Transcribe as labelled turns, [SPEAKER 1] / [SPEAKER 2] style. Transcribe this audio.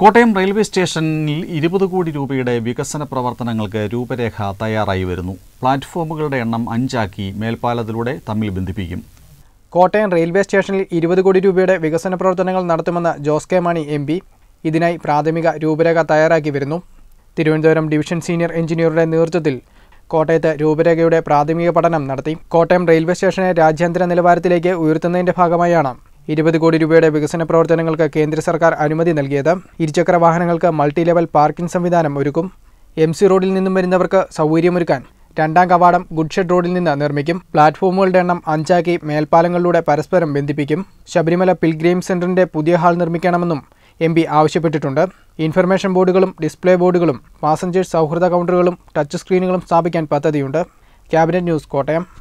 [SPEAKER 1] Kottayam railway സ്റ്റേഷനിൽ ഇരുപത് കോടി രൂപയുടെ വികസന പ്രവർത്തനങ്ങൾക്ക് രൂപരേഖ തയ്യാറായി വരുന്നു പ്ലാറ്റ്ഫോമുകളുടെ എണ്ണം അഞ്ചാക്കി മേൽപ്പാലത്തിലൂടെ തമ്മിൽ ബന്ധിപ്പിക്കും
[SPEAKER 2] കോട്ടയം റെയിൽവേ സ്റ്റേഷനിൽ ഇരുപത് കോടി രൂപയുടെ വികസന പ്രവർത്തനങ്ങൾ നടത്തുമെന്ന് Jose K Mani M P ഇതിനായി പ്രാഥമിക രൂപരേഖ തയ്യാറാക്കി വരുന്നു തിരുവനന്തപുരം ഡിവിഷൻ സീനിയർ എഞ്ചിനീയറുടെ നേതൃത്വത്തിൽ കോട്ടയത്ത് രൂപരേഖയുടെ പ്രാഥമിക പഠനം നടത്തി കോട്ടയം റെയിൽവേ സ്റ്റേഷനെ രാജ്യാന്തര നിലവാരത്തിലേക്ക് ഉയർത്തുന്നതിൻ്റെ ഭാഗമായാണ് ഇരുപത് കോടി രൂപയുടെ വികസന പ്രവർത്തനങ്ങൾക്ക് കേന്ദ്ര സർക്കാർ അനുമതി നൽകിയത് ഇരുചക്ര വാഹനങ്ങൾക്ക് മൾട്ടി ലെവൽ പാർക്കിംഗ് സംവിധാനം ഒരുക്കും എം സി റോഡിൽ നിന്നും വരുന്നവർക്ക് സൗകര്യമൊരുക്കാൻ രണ്ടാം കവാടം ഗുഡ്ഷെഡ് റോഡിൽ നിന്ന് നിർമ്മിക്കും പ്ലാറ്റ്ഫോമുകളുടെ എണ്ണം അഞ്ചാക്കി മേൽപ്പാലങ്ങളിലൂടെ പരസ്പരം ബന്ധിപ്പിക്കും ശബരിമല പിൽഗ്രീം സെന്ററിന്റെ പുതിയ ഹാൾ നിർമ്മിക്കണമെന്നും എം പി ആവശ്യപ്പെട്ടിട്ടുണ്ട് ഇൻഫർമേഷൻ ബോർഡുകളും ഡിസ്പ്ലേ ബോർഡുകളും പാസഞ്ചേഴ്സ് സൗഹൃദ കൗണ്ടറുകളും ടച്ച് സ്ക്രീനുകളും സ്ഥാപിക്കാൻ പദ്ധതിയുണ്ട് ക്യാബിനറ്റ് ന്യൂസ് കോട്ടയം